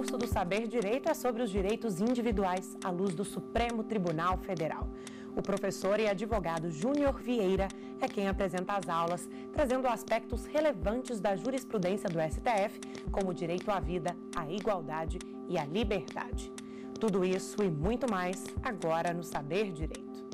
curso do Saber Direito é sobre os direitos individuais à luz do Supremo Tribunal Federal. O professor e advogado Júnior Vieira é quem apresenta as aulas, trazendo aspectos relevantes da jurisprudência do STF, como o direito à vida, à igualdade e à liberdade. Tudo isso e muito mais agora no Saber Direito.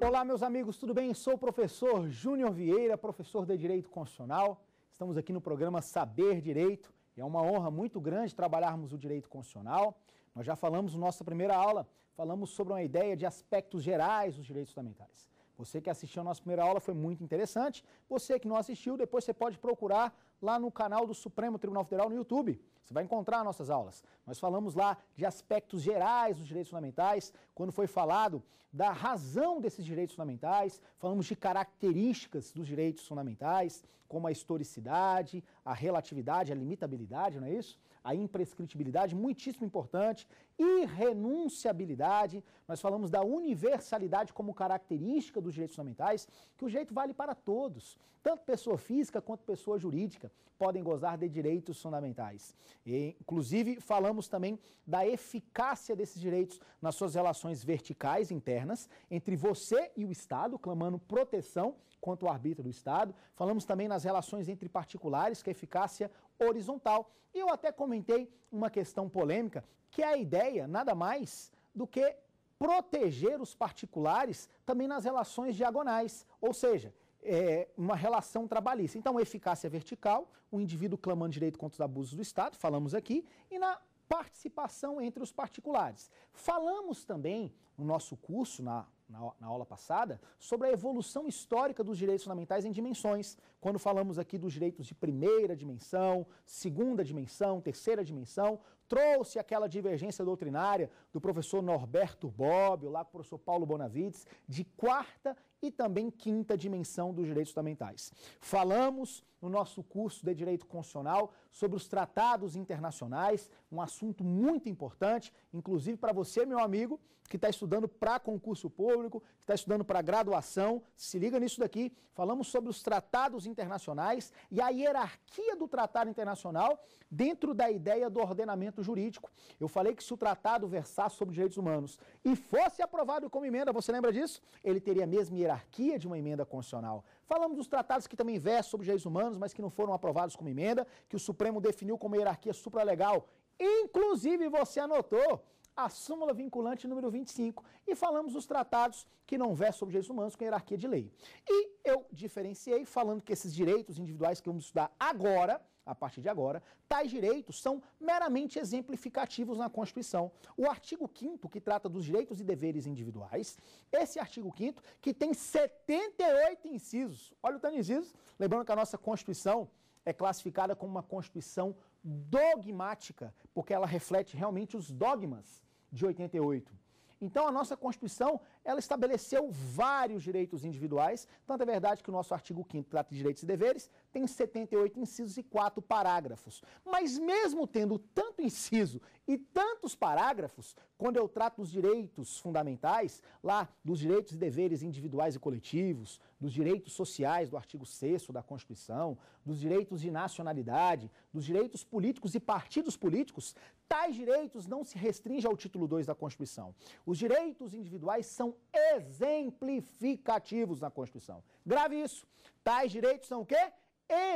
Olá, meus amigos, tudo bem? Sou o professor Júnior Vieira, professor de Direito Constitucional. Estamos aqui no programa Saber Direito e é uma honra muito grande trabalharmos o direito constitucional. Nós já falamos na nossa primeira aula, falamos sobre uma ideia de aspectos gerais dos direitos fundamentais. Você que assistiu a nossa primeira aula foi muito interessante. Você que não assistiu, depois você pode procurar lá no canal do Supremo Tribunal Federal no YouTube. Você vai encontrar nossas aulas. Nós falamos lá de aspectos gerais dos direitos fundamentais, quando foi falado da razão desses direitos fundamentais, falamos de características dos direitos fundamentais, como a historicidade, a relatividade, a limitabilidade, não é isso? a imprescritibilidade, muitíssimo importante, irrenunciabilidade, nós falamos da universalidade como característica dos direitos fundamentais, que o direito vale para todos, tanto pessoa física quanto pessoa jurídica podem gozar de direitos fundamentais. E, inclusive, falamos também da eficácia desses direitos nas suas relações verticais internas, entre você e o Estado, clamando proteção quanto ao arbítrio do Estado. Falamos também nas relações entre particulares, que a eficácia horizontal. E eu até comentei uma questão polêmica, que é a ideia nada mais do que proteger os particulares também nas relações diagonais, ou seja, é uma relação trabalhista. Então, eficácia vertical, o indivíduo clamando direito contra os abusos do Estado, falamos aqui, e na participação entre os particulares. Falamos também no nosso curso, na na, na, aula passada, sobre a evolução histórica dos direitos fundamentais em dimensões. Quando falamos aqui dos direitos de primeira dimensão, segunda dimensão, terceira dimensão, trouxe aquela divergência doutrinária do professor Norberto Bobbio, lá com o professor Paulo Bonavides, de quarta e também quinta dimensão dos direitos fundamentais. Falamos no nosso curso de Direito Constitucional sobre os tratados internacionais, um assunto muito importante, inclusive para você, meu amigo, que está estudando para concurso público, que está estudando para graduação. Se liga nisso daqui. Falamos sobre os tratados internacionais e a hierarquia do tratado internacional dentro da ideia do ordenamento jurídico. Eu falei que se o tratado versasse sobre direitos humanos e fosse aprovado como emenda, você lembra disso? Ele teria a mesma hierarquia de uma emenda constitucional. Falamos dos tratados que também versam sobre direitos humanos, mas que não foram aprovados como emenda, que o Supremo definiu como hierarquia supralegal. Inclusive, você anotou a súmula vinculante número 25 e falamos dos tratados que não versam sobre direitos humanos com hierarquia de lei. E eu diferenciei falando que esses direitos individuais que vamos estudar agora a partir de agora, tais direitos são meramente exemplificativos na Constituição. O artigo 5 que trata dos direitos e deveres individuais, esse artigo 5 que tem 78 incisos. Olha o tanto de incisos, lembrando que a nossa Constituição é classificada como uma Constituição dogmática, porque ela reflete realmente os dogmas de 88. Então a nossa Constituição, ela estabeleceu vários direitos individuais, tanto é verdade que o nosso artigo 5 trata de direitos e deveres, tem 78 incisos e 4 parágrafos. Mas mesmo tendo tanto inciso e tantos parágrafos, quando eu trato dos direitos fundamentais, lá dos direitos e deveres individuais e coletivos, dos direitos sociais do artigo 6 da Constituição, dos direitos de nacionalidade, dos direitos políticos e partidos políticos, tais direitos não se restringem ao título 2 da Constituição. Os direitos individuais são exemplificativos na Constituição. Grave isso. Tais direitos são o quê?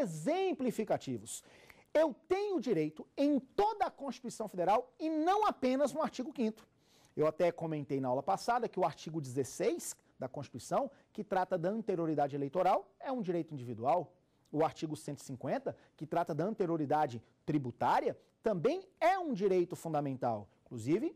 Exemplificativos. Eu tenho direito em toda a Constituição Federal e não apenas no artigo 5 Eu até comentei na aula passada que o artigo 16 da Constituição, que trata da anterioridade eleitoral, é um direito individual. O artigo 150, que trata da anterioridade tributária, também é um direito fundamental. Inclusive,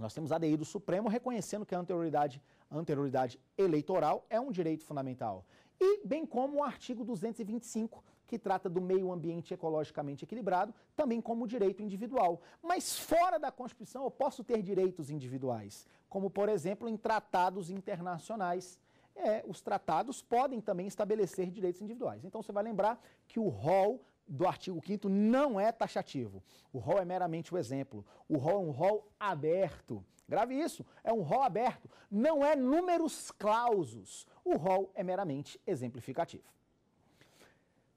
nós temos a DI do Supremo reconhecendo que a anterioridade, anterioridade eleitoral é um direito fundamental. E bem como o artigo 225, que trata do meio ambiente ecologicamente equilibrado, também como direito individual. Mas fora da Constituição eu posso ter direitos individuais, como por exemplo em tratados internacionais. É, os tratados podem também estabelecer direitos individuais. Então você vai lembrar que o rol do artigo 5 não é taxativo. O rol é meramente o um exemplo. O rol é um rol aberto. Grave isso, é um rol aberto. Não é números clausos. O rol é meramente exemplificativo.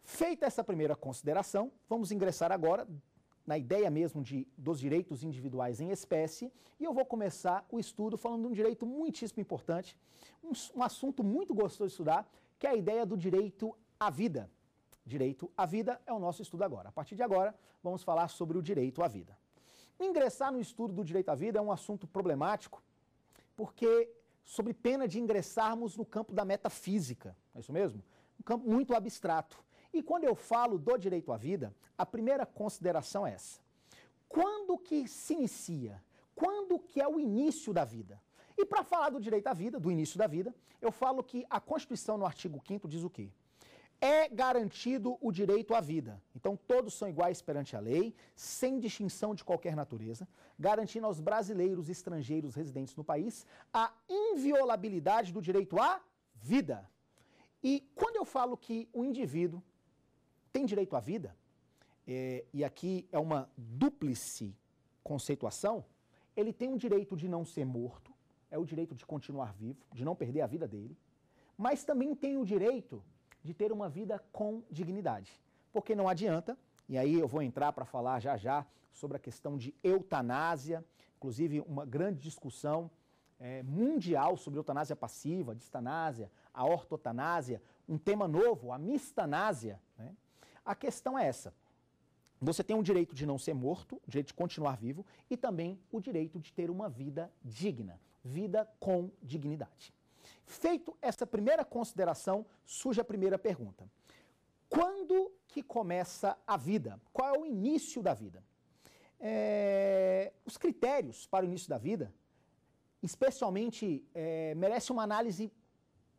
Feita essa primeira consideração, vamos ingressar agora na ideia mesmo de, dos direitos individuais em espécie, e eu vou começar o estudo falando de um direito muitíssimo importante, um, um assunto muito gostoso de estudar, que é a ideia do direito à vida. Direito à Vida é o nosso estudo agora. A partir de agora, vamos falar sobre o direito à vida. Ingressar no estudo do direito à vida é um assunto problemático, porque sobre pena de ingressarmos no campo da metafísica, é isso mesmo? Um campo muito abstrato. E quando eu falo do direito à vida, a primeira consideração é essa. Quando que se inicia? Quando que é o início da vida? E para falar do direito à vida, do início da vida, eu falo que a Constituição, no artigo 5 diz o quê? é garantido o direito à vida. Então, todos são iguais perante a lei, sem distinção de qualquer natureza, garantindo aos brasileiros e estrangeiros residentes no país a inviolabilidade do direito à vida. E quando eu falo que o indivíduo tem direito à vida, é, e aqui é uma duplice conceituação, ele tem o um direito de não ser morto, é o direito de continuar vivo, de não perder a vida dele, mas também tem o direito de ter uma vida com dignidade. Porque não adianta, e aí eu vou entrar para falar já já sobre a questão de eutanásia, inclusive uma grande discussão é, mundial sobre eutanásia passiva, distanásia, a ortotanásia, um tema novo, a mistanásia. Né? A questão é essa. Você tem o direito de não ser morto, o direito de continuar vivo e também o direito de ter uma vida digna, vida com dignidade. Feito essa primeira consideração, surge a primeira pergunta. Quando que começa a vida? Qual é o início da vida? É, os critérios para o início da vida, especialmente, é, merece uma análise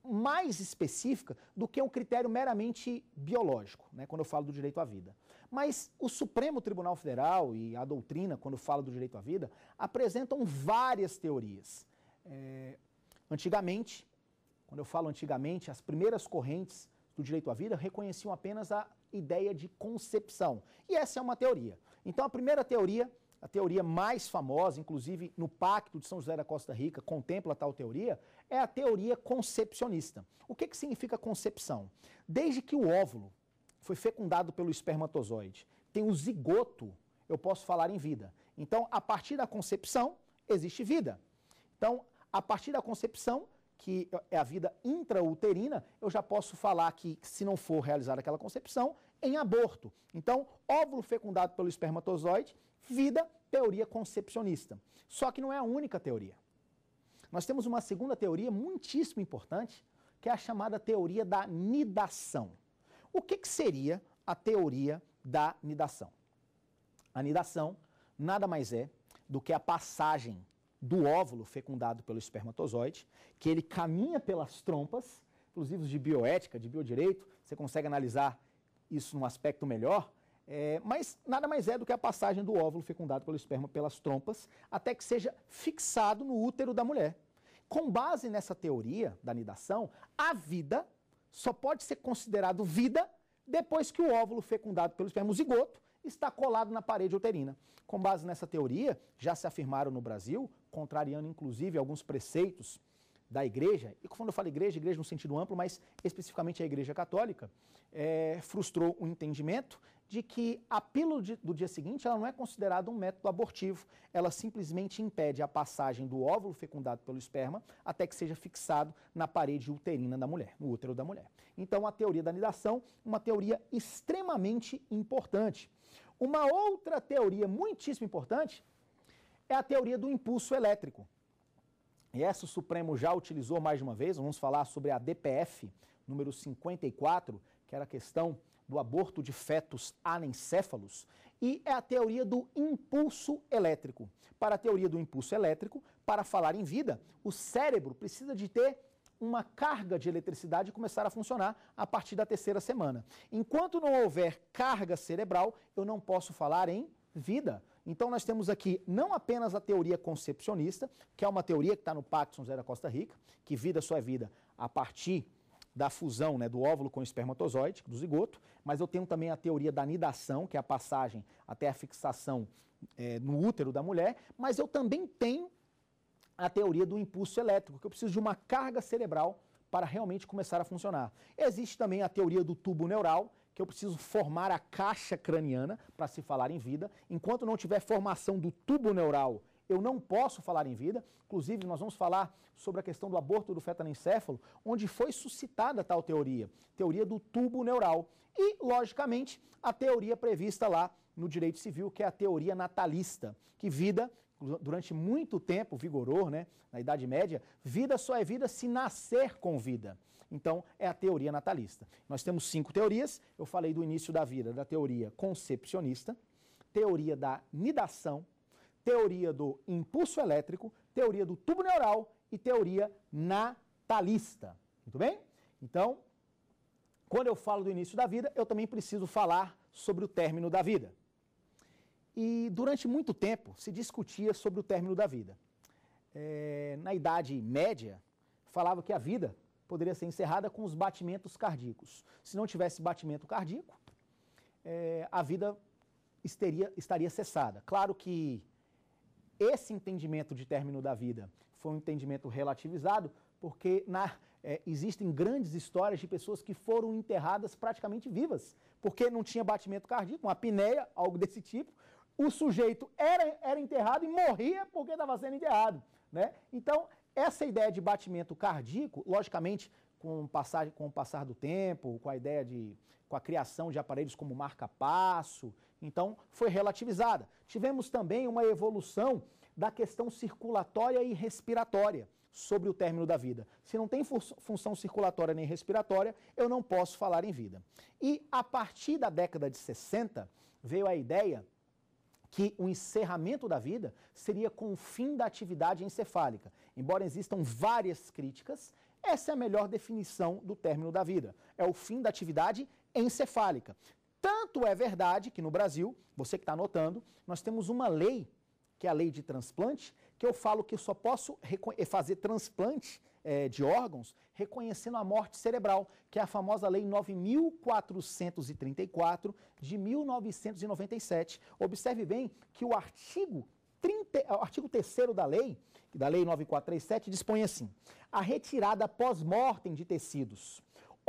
mais específica do que um critério meramente biológico, né, quando eu falo do direito à vida. Mas o Supremo Tribunal Federal e a doutrina, quando fala do direito à vida, apresentam várias teorias. É, antigamente, quando eu falo antigamente, as primeiras correntes do direito à vida reconheciam apenas a ideia de concepção. E essa é uma teoria. Então, a primeira teoria, a teoria mais famosa, inclusive no Pacto de São José da Costa Rica, contempla tal teoria, é a teoria concepcionista. O que, que significa concepção? Desde que o óvulo foi fecundado pelo espermatozoide, tem o zigoto, eu posso falar em vida. Então, a partir da concepção, existe vida. Então, a partir da concepção, que é a vida intrauterina, eu já posso falar que, se não for realizada aquela concepção, em aborto. Então, óvulo fecundado pelo espermatozoide, vida, teoria concepcionista. Só que não é a única teoria. Nós temos uma segunda teoria muitíssimo importante, que é a chamada teoria da nidação. O que, que seria a teoria da nidação? A nidação nada mais é do que a passagem do óvulo fecundado pelo espermatozoide, que ele caminha pelas trompas, Inclusive, de bioética, de biodireito, você consegue analisar isso num aspecto melhor, é, mas nada mais é do que a passagem do óvulo fecundado pelo esperma pelas trompas até que seja fixado no útero da mulher. Com base nessa teoria da nidação, a vida só pode ser considerado vida depois que o óvulo fecundado pelo esperma, o zigoto, está colado na parede uterina. Com base nessa teoria, já se afirmaram no Brasil, contrariando inclusive alguns preceitos da igreja, e quando eu falo igreja, igreja no sentido amplo, mas especificamente a igreja católica, é, frustrou o entendimento de que a pílula do dia seguinte ela não é considerada um método abortivo, ela simplesmente impede a passagem do óvulo fecundado pelo esperma até que seja fixado na parede uterina da mulher, no útero da mulher. Então, a teoria da anidação, uma teoria extremamente importante. Uma outra teoria muitíssimo importante é a teoria do impulso elétrico. E essa o Supremo já utilizou mais de uma vez, vamos falar sobre a DPF número 54, que era a questão do aborto de fetos anencéfalos e é a teoria do impulso elétrico. Para a teoria do impulso elétrico, para falar em vida, o cérebro precisa de ter uma carga de eletricidade começar a funcionar a partir da terceira semana. Enquanto não houver carga cerebral, eu não posso falar em vida. Então, nós temos aqui não apenas a teoria concepcionista, que é uma teoria que está no Paxson, Zé da Costa Rica, que vida só é vida a partir da fusão né, do óvulo com o espermatozoide, do zigoto, mas eu tenho também a teoria da nidação, que é a passagem até a fixação é, no útero da mulher, mas eu também tenho a teoria do impulso elétrico, que eu preciso de uma carga cerebral para realmente começar a funcionar. Existe também a teoria do tubo neural, que eu preciso formar a caixa craniana para se falar em vida. Enquanto não tiver formação do tubo neural eu não posso falar em vida. Inclusive, nós vamos falar sobre a questão do aborto do fetanencéfalo, onde foi suscitada tal teoria, teoria do tubo neural. E, logicamente, a teoria prevista lá no direito civil, que é a teoria natalista, que vida, durante muito tempo, vigorou, né, na Idade Média, vida só é vida se nascer com vida. Então, é a teoria natalista. Nós temos cinco teorias, eu falei do início da vida, da teoria concepcionista, teoria da nidação, teoria do impulso elétrico, teoria do tubo neural e teoria natalista. Muito bem? Então, quando eu falo do início da vida, eu também preciso falar sobre o término da vida. E durante muito tempo se discutia sobre o término da vida. É, na Idade Média, falava que a vida poderia ser encerrada com os batimentos cardíacos. Se não tivesse batimento cardíaco, é, a vida estaria cessada. Claro que esse entendimento de término da vida foi um entendimento relativizado, porque na, é, existem grandes histórias de pessoas que foram enterradas praticamente vivas, porque não tinha batimento cardíaco, uma apneia, algo desse tipo. O sujeito era, era enterrado e morria porque estava sendo enterrado. Né? Então, essa ideia de batimento cardíaco, logicamente, com o, passar, com o passar do tempo, com a ideia de. com a criação de aparelhos como marca-passo então, foi relativizada. Tivemos também uma evolução da questão circulatória e respiratória sobre o término da vida. Se não tem função circulatória nem respiratória, eu não posso falar em vida. E a partir da década de 60, veio a ideia que o encerramento da vida seria com o fim da atividade encefálica. Embora existam várias críticas, essa é a melhor definição do término da vida. É o fim da atividade encefálica. Tanto é verdade que no Brasil, você que está anotando, nós temos uma lei, que é a lei de transplante, que eu falo que eu só posso eh, fazer transplante é, de órgãos reconhecendo a morte cerebral, que é a famosa Lei 9.434 de 1997. Observe bem que o artigo 30, o artigo 3 da lei, da lei 9437, dispõe assim: a retirada pós-mortem de tecidos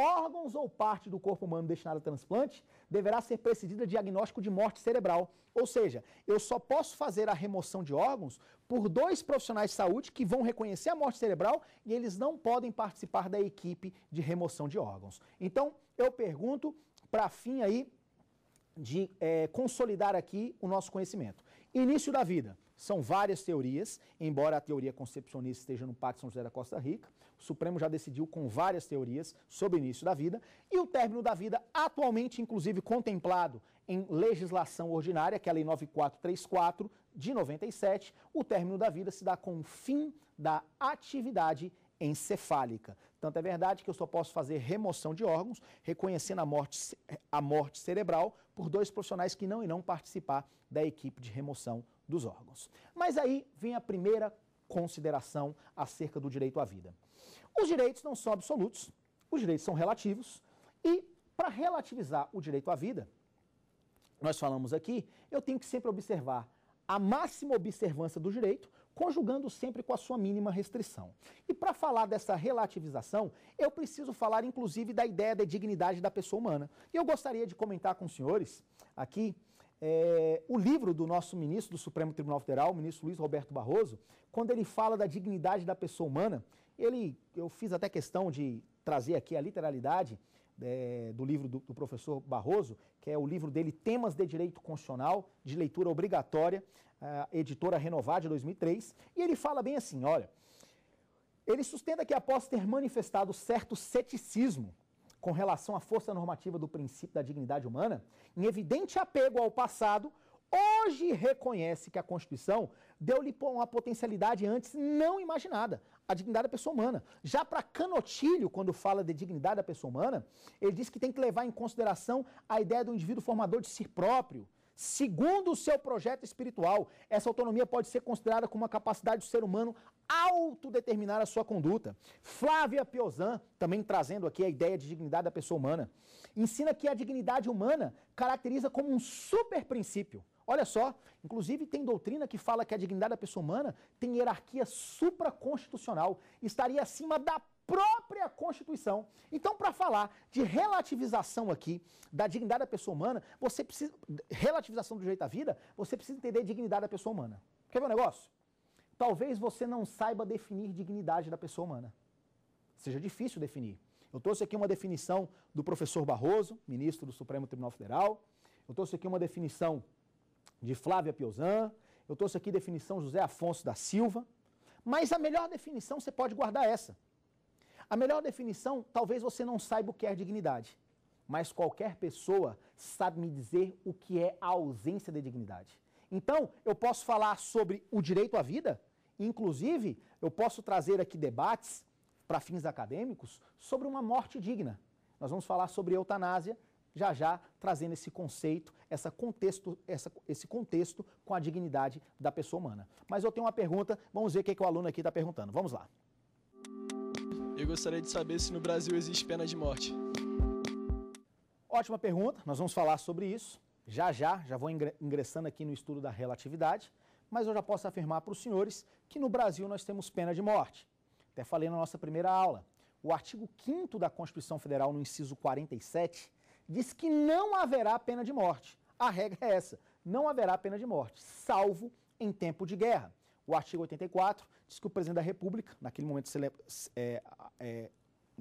órgãos ou parte do corpo humano destinado a transplante deverá ser precedida de diagnóstico de morte cerebral. Ou seja, eu só posso fazer a remoção de órgãos por dois profissionais de saúde que vão reconhecer a morte cerebral e eles não podem participar da equipe de remoção de órgãos. Então, eu pergunto, para fim aí de é, consolidar aqui o nosso conhecimento. Início da vida. São várias teorias, embora a teoria concepcionista esteja no Pacto São José da Costa Rica, o Supremo já decidiu com várias teorias sobre o início da vida e o término da vida, atualmente inclusive contemplado em legislação ordinária, que é a Lei 9434 de 97, o término da vida se dá com o fim da atividade encefálica. Tanto é verdade que eu só posso fazer remoção de órgãos, reconhecendo a morte, a morte cerebral, por dois profissionais que não irão participar da equipe de remoção dos órgãos. Mas aí vem a primeira consideração acerca do direito à vida. Os direitos não são absolutos, os direitos são relativos, e para relativizar o direito à vida, nós falamos aqui, eu tenho que sempre observar a máxima observância do direito, conjugando sempre com a sua mínima restrição. E para falar dessa relativização, eu preciso falar inclusive da ideia da dignidade da pessoa humana. E eu gostaria de comentar com os senhores aqui é, o livro do nosso ministro do Supremo Tribunal Federal, o ministro Luiz Roberto Barroso, quando ele fala da dignidade da pessoa humana, ele, eu fiz até questão de trazer aqui a literalidade é, do livro do, do, professor Barroso, que é o livro dele Temas de Direito Constitucional, de leitura obrigatória, editora Renovar de 2003, e ele fala bem assim, olha, ele sustenta que após ter manifestado certo ceticismo com relação à força normativa do princípio da dignidade humana, em evidente apego ao passado, hoje reconhece que a Constituição deu-lhe uma potencialidade antes não imaginada, a dignidade da pessoa humana. Já para Canotilho, quando fala de dignidade da pessoa humana, ele diz que tem que levar em consideração a ideia do indivíduo formador de si próprio. Segundo o seu projeto espiritual, essa autonomia pode ser considerada como uma capacidade do ser humano autodeterminar a sua conduta. Flávia Piozan, também trazendo aqui a ideia de dignidade da pessoa humana, ensina que a dignidade humana caracteriza como um super princípio. Olha só, inclusive tem doutrina que fala que a dignidade da pessoa humana tem hierarquia supraconstitucional, estaria acima da própria Constituição. Então, para falar de relativização aqui da dignidade da pessoa humana, você precisa relativização do jeito à vida, você precisa entender dignidade da pessoa humana. Quer ver o um negócio? Talvez você não saiba definir dignidade da pessoa humana. Seja difícil definir. Eu trouxe aqui uma definição do professor Barroso, ministro do Supremo Tribunal Federal. Eu trouxe aqui uma definição de Flávia Piozan. Eu trouxe aqui definição José Afonso da Silva. Mas a melhor definição você pode guardar essa. A melhor definição, talvez você não saiba o que é dignidade, mas qualquer pessoa sabe me dizer o que é a ausência de dignidade. Então, eu posso falar sobre o direito à vida, inclusive, eu posso trazer aqui debates para fins acadêmicos sobre uma morte digna. Nós vamos falar sobre eutanásia já já trazendo esse conceito, essa contexto, essa, esse contexto com a dignidade da pessoa humana. Mas eu tenho uma pergunta, vamos ver o que, é que o aluno aqui está perguntando. Vamos lá. Eu gostaria de saber se no Brasil existe pena de morte. Ótima pergunta, nós vamos falar sobre isso já já, já vou ingressando aqui no estudo da relatividade, mas eu já posso afirmar para os senhores que no Brasil nós temos pena de morte. Até falei na nossa primeira aula. O artigo 5 da Constituição Federal, no inciso 47, diz que não haverá pena de morte. A regra é essa: não haverá pena de morte, salvo em tempo de guerra. O artigo 84 diz que o presidente da República, naquele momento é, é,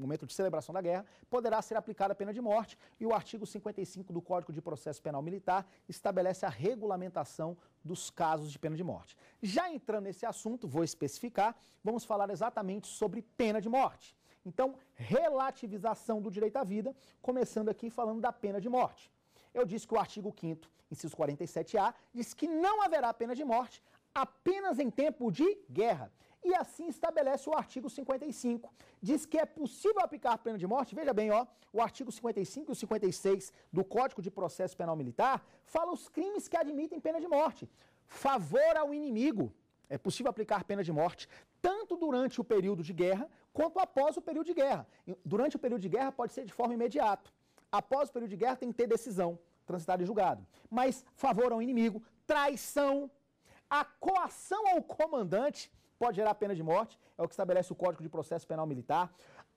momento de celebração da guerra, poderá ser aplicada a pena de morte e o artigo 55 do Código de Processo Penal Militar estabelece a regulamentação dos casos de pena de morte. Já entrando nesse assunto, vou especificar, vamos falar exatamente sobre pena de morte. Então, relativização do direito à vida, começando aqui falando da pena de morte. Eu disse que o artigo 5º, inciso 47A, diz que não haverá pena de morte apenas em tempo de guerra. E assim estabelece o artigo 55. Diz que é possível aplicar pena de morte. Veja bem, ó, o artigo 55 e o 56 do Código de Processo Penal Militar fala os crimes que admitem pena de morte. Favor ao inimigo. É possível aplicar pena de morte tanto durante o período de guerra quanto após o período de guerra. Durante o período de guerra pode ser de forma imediata. Após o período de guerra tem que ter decisão, transitada e julgado. Mas favor ao inimigo, traição, a coação ao comandante pode gerar pena de morte, é o que estabelece o Código de Processo Penal Militar.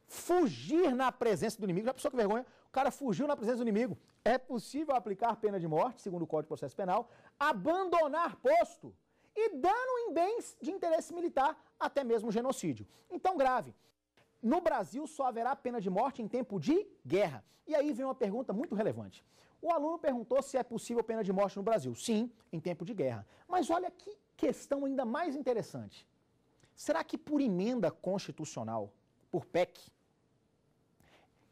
Fugir na presença do inimigo, já pensou que vergonha, o cara fugiu na presença do inimigo, é possível aplicar pena de morte, segundo o Código de Processo Penal, abandonar posto e dano em bens de interesse militar, até mesmo genocídio. Então, grave. No Brasil só haverá pena de morte em tempo de guerra. E aí vem uma pergunta muito relevante. O aluno perguntou se é possível pena de morte no Brasil. Sim, em tempo de guerra. Mas olha que questão ainda mais interessante. Será que por emenda constitucional, por PEC,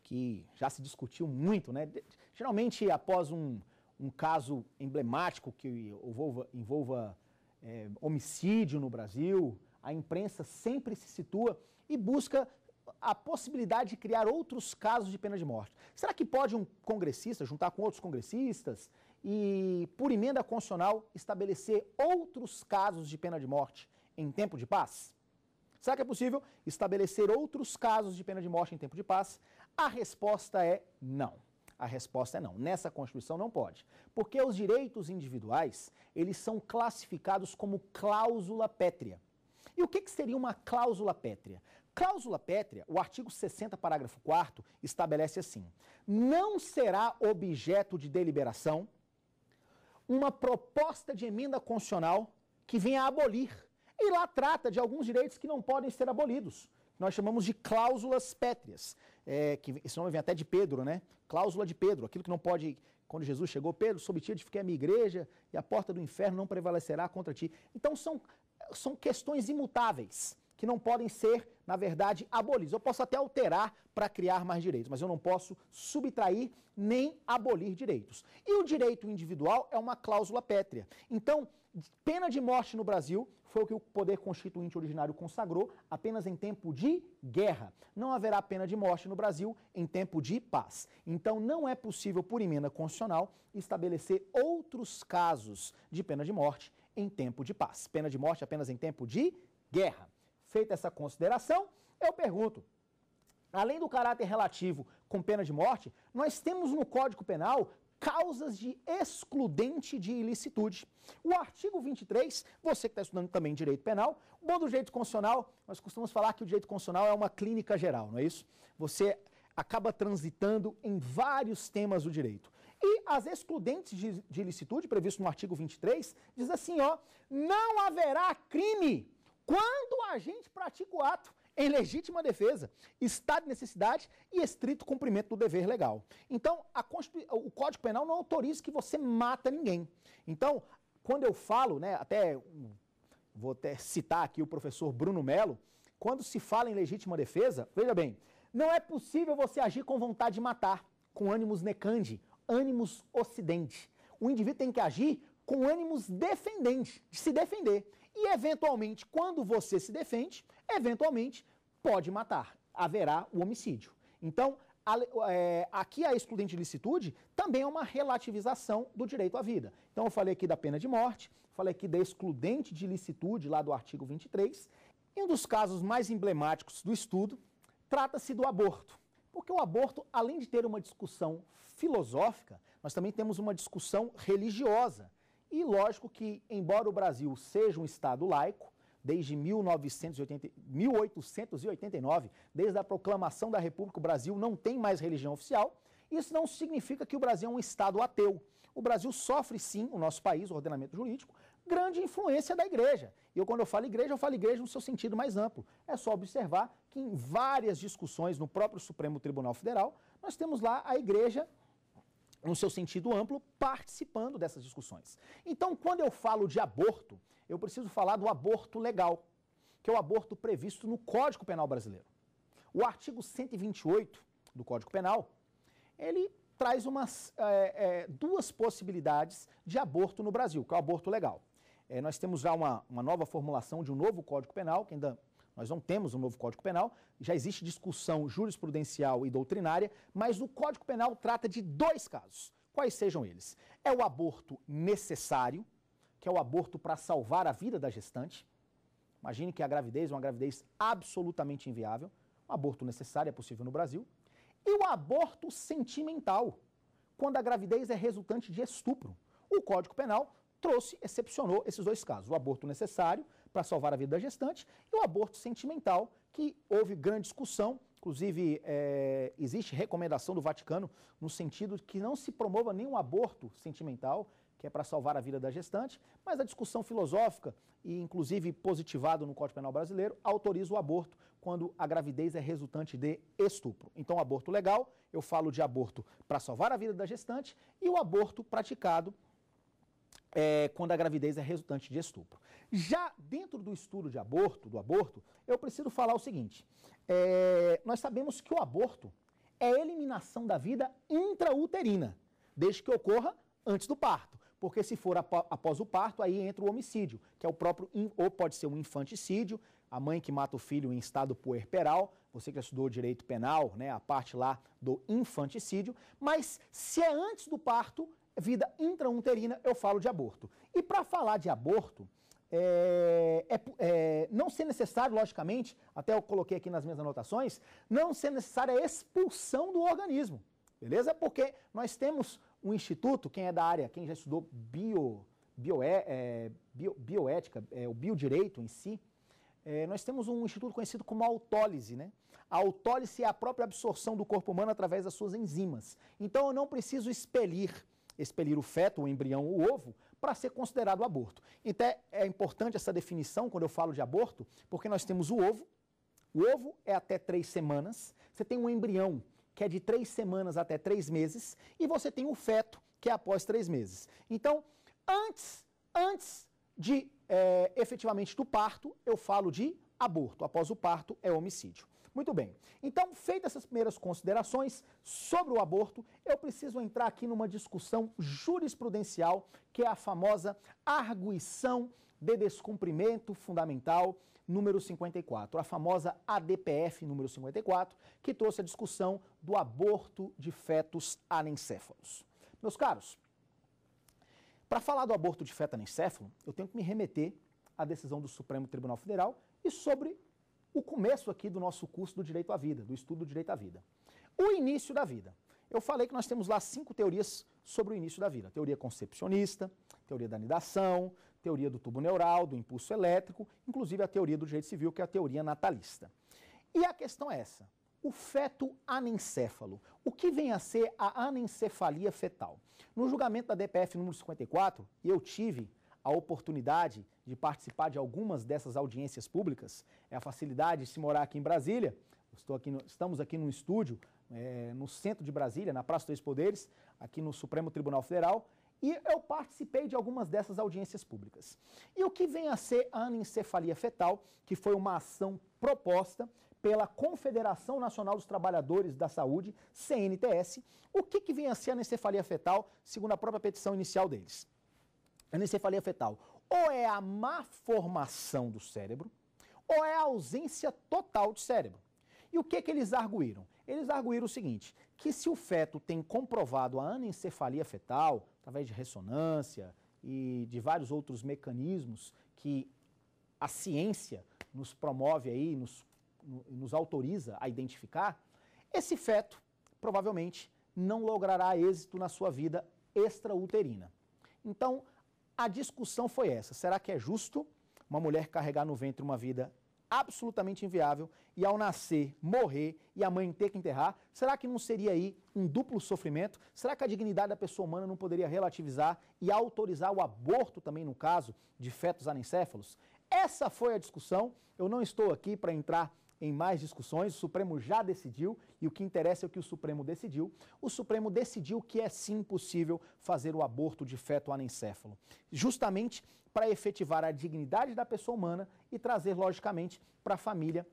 que já se discutiu muito, né? Geralmente após um, um caso emblemático que envolva, envolva é, homicídio no Brasil, a imprensa sempre se situa e busca a possibilidade de criar outros casos de pena de morte. Será que pode um congressista juntar com outros congressistas e, por emenda constitucional, estabelecer outros casos de pena de morte? em tempo de paz? Será que é possível estabelecer outros casos de pena de morte em tempo de paz? A resposta é não. A resposta é não. Nessa Constituição não pode, porque os direitos individuais, eles são classificados como cláusula pétrea. E o que, que seria uma cláusula pétrea? Cláusula pétrea, o artigo 60, parágrafo 4 estabelece assim: não será objeto de deliberação uma proposta de emenda constitucional que venha abolir e lá trata de alguns direitos que não podem ser abolidos. nós chamamos de cláusulas pétreas, é, que esse nome vem até de Pedro, né? Cláusula de Pedro, aquilo que não pode quando Jesus chegou, Pedro, sob ti fiquei a minha igreja e a porta do inferno não prevalecerá contra ti. Então são, são questões imutáveis que não podem ser na verdade, abolir. Eu posso até alterar para criar mais direitos, mas eu não posso subtrair nem abolir direitos. E o direito individual é uma cláusula pétrea. Então, pena de morte no Brasil foi o que o poder constituinte originário consagrou apenas em tempo de guerra. Não haverá pena de morte no Brasil em tempo de paz. Então, não é possível, por emenda constitucional, estabelecer outros casos de pena de morte em tempo de paz. Pena de morte apenas em tempo de guerra. Feita essa consideração, eu pergunto: além do caráter relativo com pena de morte, nós temos no Código Penal causas de excludente de ilicitude. O artigo 23, você que está estudando também direito penal, bom do direito constitucional, nós costumamos falar que o direito constitucional é uma clínica geral, não é isso? Você acaba transitando em vários temas do direito. E as excludentes de, de ilicitude, previsto no artigo 23, diz assim, ó, não haverá crime quando a gente pratica o ato em legítima defesa, estado de necessidade e estrito cumprimento do dever legal. Então, o Código Penal não autoriza que você mata ninguém. Então, quando eu falo, né, até vou até citar aqui o professor Bruno Melo, quando se fala em legítima defesa, veja bem, não é possível você agir com vontade de matar, com ânimos necandi, ânimos ocidente. O indivíduo tem que agir com ânimos defendente, de se defender. E, eventualmente, quando você se defende, eventualmente pode matar. Haverá o homicídio. Então, a, é, aqui a excludente de licitude também é uma relativização do direito à vida. Então, eu falei aqui da pena de morte, falei aqui da excludente de licitude, lá do artigo 23. E um dos casos mais emblemáticos do estudo trata-se do aborto. Porque o aborto, além de ter uma discussão filosófica, nós também temos uma discussão religiosa. E lógico que, embora o Brasil seja um Estado laico, desde 1980, 1889, desde a proclamação da República, o Brasil não tem mais religião oficial. Isso não significa que o Brasil é um Estado ateu. O Brasil sofre sim, o nosso país, o ordenamento jurídico, grande influência da igreja. E eu, quando eu falo igreja, eu falo igreja no seu sentido mais amplo. É só observar que em várias discussões no próprio Supremo Tribunal Federal, nós temos lá a igreja no seu sentido amplo, participando dessas discussões. Então, quando eu falo de aborto, eu preciso falar do aborto legal, que é o aborto previsto no Código Penal brasileiro. O artigo 128 do Código Penal, ele traz umas, é, é, duas possibilidades de aborto no Brasil, que é o aborto legal. É, nós temos já uma, uma nova formulação de um novo Código Penal, que ainda nós não temos um novo Código Penal, já existe discussão jurisprudencial e doutrinária, mas o Código Penal trata de dois casos. Quais sejam eles? É o aborto necessário, que é o aborto para salvar a vida da gestante. Imagine que a gravidez é uma gravidez absolutamente inviável. Um aborto necessário é possível no Brasil. E o aborto sentimental, quando a gravidez é resultante de estupro. O Código Penal trouxe, excepcionou esses dois casos, o aborto necessário para salvar a vida da gestante, e o aborto sentimental, que houve grande discussão, inclusive é, existe recomendação do Vaticano no sentido de que não se promova nenhum aborto sentimental, que é para salvar a vida da gestante, mas a discussão filosófica, e inclusive positivado no Código Penal Brasileiro, autoriza o aborto quando a gravidez é resultante de estupro. Então, aborto legal, eu falo de aborto para salvar a vida da gestante, e o aborto praticado é, quando a gravidez é resultante de estupro. Já dentro do estudo de aborto, do aborto, eu preciso falar o seguinte: é, nós sabemos que o aborto é a eliminação da vida intrauterina, desde que ocorra antes do parto. Porque se for após o parto, aí entra o homicídio, que é o próprio, ou pode ser um infanticídio, a mãe que mata o filho em estado puerperal, você que estudou direito penal, né, a parte lá do infanticídio, mas se é antes do parto, vida intraunterina, eu falo de aborto. E para falar de aborto, é, é, é, não ser necessário, logicamente, até eu coloquei aqui nas minhas anotações, não ser necessária a expulsão do organismo, beleza? Porque nós temos um instituto, quem é da área, quem já estudou bio, bio, é, é, bio bioética, é, o biodireito em si, nós temos um instituto conhecido como autólise, né? A autólise é a própria absorção do corpo humano através das suas enzimas. Então eu não preciso expelir expelir o feto, o embrião, o ovo, para ser considerado aborto. Então é, é importante essa definição quando eu falo de aborto, porque nós temos o ovo, o ovo é até três semanas, você tem um embrião, que é de três semanas até três meses, e você tem o feto, que é após três meses. Então, antes, antes de é, efetivamente do parto, eu falo de aborto. Após o parto, é homicídio. Muito bem. Então, feitas essas primeiras considerações sobre o aborto, eu preciso entrar aqui numa discussão jurisprudencial, que é a famosa arguição de descumprimento fundamental número 54, a famosa ADPF número 54, que trouxe a discussão do aborto de fetos anencéfalos. Meus caros, para falar do aborto de feto anencéfalo, eu tenho que me remeter à decisão do Supremo Tribunal Federal e sobre o começo aqui do nosso curso do Direito à Vida, do estudo do Direito à Vida. O início da vida. Eu falei que nós temos lá cinco teorias sobre o início da vida: teoria concepcionista, teoria da anidação, teoria do tubo neural, do impulso elétrico, inclusive a teoria do direito civil, que é a teoria natalista. E a questão é essa: o feto anencéfalo. O que vem a ser a anencefalia fetal? No julgamento da DPF número 54, eu tive a oportunidade de participar de algumas dessas audiências públicas, é a facilidade de se morar aqui em Brasília. Estou aqui no, estamos aqui no estúdio é, no centro de Brasília, na Praça dos Poderes, aqui no Supremo Tribunal Federal, e eu participei de algumas dessas audiências públicas. E o que vem a ser a anencefalia fetal, que foi uma ação proposta pela Confederação Nacional dos Trabalhadores da Saúde, CNTS, o que, que vem a ser a anencefalia fetal, segundo a própria petição inicial deles? É anencefalia fetal, ou é a má formação do cérebro, ou é a ausência total de cérebro. E o que, que eles arguíram? Eles arguíram o seguinte, que se o feto tem comprovado a anencefalia fetal, através de ressonância e de vários outros mecanismos que a ciência nos promove aí, nos, nos autoriza a identificar, esse feto provavelmente não logrará êxito na sua vida extrauterina. Então, a discussão foi essa: será que é justo uma mulher carregar no ventre uma vida absolutamente inviável e ao nascer morrer e a mãe ter que enterrar? Será que não seria aí um duplo sofrimento? Será que a dignidade da pessoa humana não poderia relativizar e autorizar o aborto também no caso de fetos anencéfalos? Essa foi a discussão. Eu não estou aqui para entrar em mais discussões, o Supremo já decidiu e o que interessa é o que o Supremo decidiu. O Supremo decidiu que é sim possível fazer o aborto de feto anencefalo, justamente para efetivar a dignidade da pessoa humana e trazer, logicamente, para a família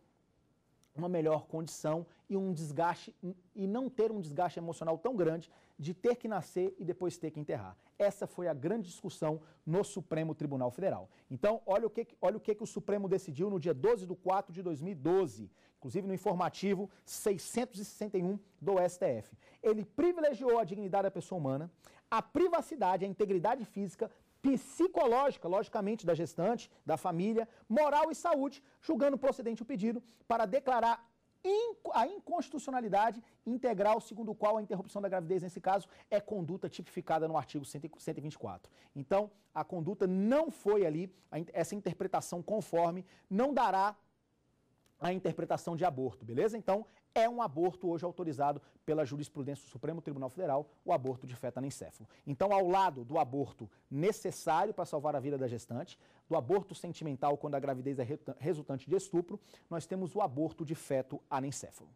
uma melhor condição e um desgaste e não ter um desgaste emocional tão grande de ter que nascer e depois ter que enterrar. Essa foi a grande discussão no Supremo Tribunal Federal. Então, olha o que, olha o, que, que o Supremo decidiu no dia 12 de 4 de 2012, inclusive no informativo 661 do STF. Ele privilegiou a dignidade da pessoa humana, a privacidade, a integridade física, psicológica, logicamente, da gestante, da família, moral e saúde, julgando procedente o pedido para declarar a inconstitucionalidade integral, segundo o qual a interrupção da gravidez, nesse caso, é conduta tipificada no artigo 124. Então, a conduta não foi ali, essa interpretação conforme não dará a interpretação de aborto, beleza? Então, é um aborto hoje autorizado pela jurisprudência do Supremo Tribunal Federal, o aborto de feto anencefalo. Então, ao lado do aborto necessário para salvar a vida da gestante, do aborto sentimental quando a gravidez é resultante de estupro, nós temos o aborto de feto anencefalo.